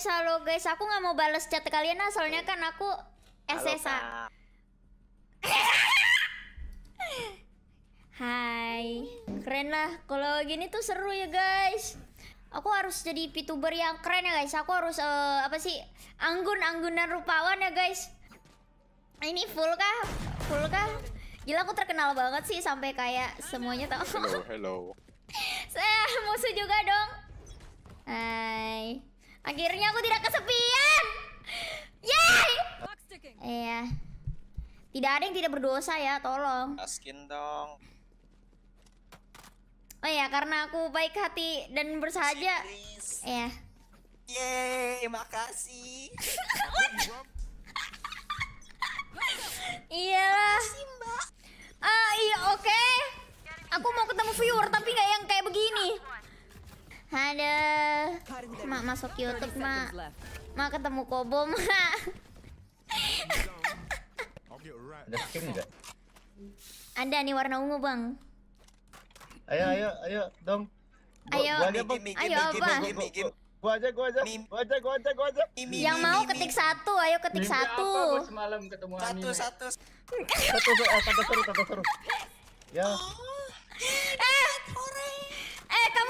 guys, halo guys. Aku nggak mau balas chat kalian nah, soalnya kan aku SSA. Hai. Keren lah kalau gini tuh seru ya, guys. Aku harus jadi VTuber yang keren ya, guys. Aku harus uh, apa sih? Anggun-anggunan rupawan ya, guys. Ini full kah? Full kah? Gila aku terkenal banget sih sampai kayak semuanya tahu. Hello, hello. Saya musuh juga Akhirnya aku tidak kesepian. yay! Iya. Tidak ada yang tidak berdosa ya, tolong. Askin nah, dong. Oh ya, karena aku baik hati dan bersahaja. Yeah. Iya. Yeay, makasih. Iyalah. Ah, iya oke. Okay. Aku mau ketemu viewer tapi nggak yang kayak begini. Ada. Mak masuk YouTube, Mak. Mak ketemu Kobo, Mak. Ada skin enggak? Ada nih warna ungu, Bang. Ayo, ayo, ayo dong. Ayo, ayo. bang. Ayo apa? Gua aja, gua aja. Gua aja, gua aja, gua aja. Yang mau ketik satu, ayo ketik satu. semalam ketemu satu, satu, Satu, eh, satu. Satu, satu, satu, satu satu, satu satu, Ya. Eh,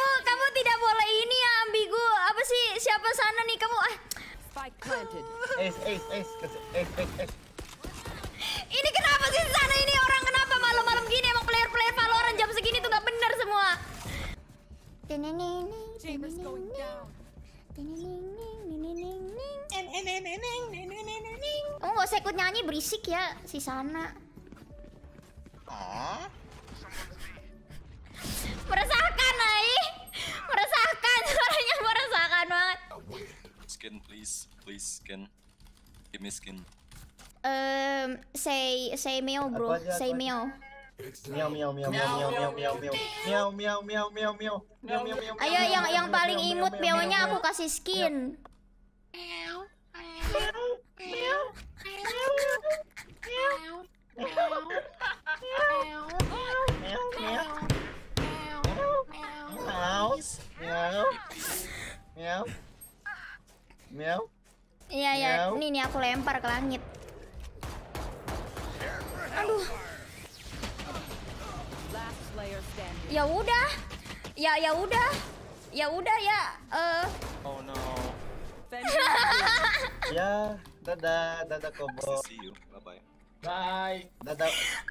kamu kamu tidak boleh ini ya ambigu. Apa sih siapa sana nih kamu? Ah. Ini kenapa sih sana ini orang kenapa malam-malam gini emang player-player Valorant jam segini tuh nggak benar semua. Kamu gak usah ikut nyanyi berisik ya si sana. Oh. please, please skin. Give me skin. Um, say, say meow, bro. Aja, say meow. Meow meow meow meow meow meow meow meow meow meow meow meow meow Ayo yang yang paling imut meownya aku kasih skin. Meow meow meow meow meow meow meow meow meow meow Meow. Iya iya, ini nih aku lempar ke langit. Aduh. Ya udah. Ya ya udah. Ya udah ya. Uh. Oh no. ya, dadah, dadah kobo. See you. Bye bye. Bye. Dadah.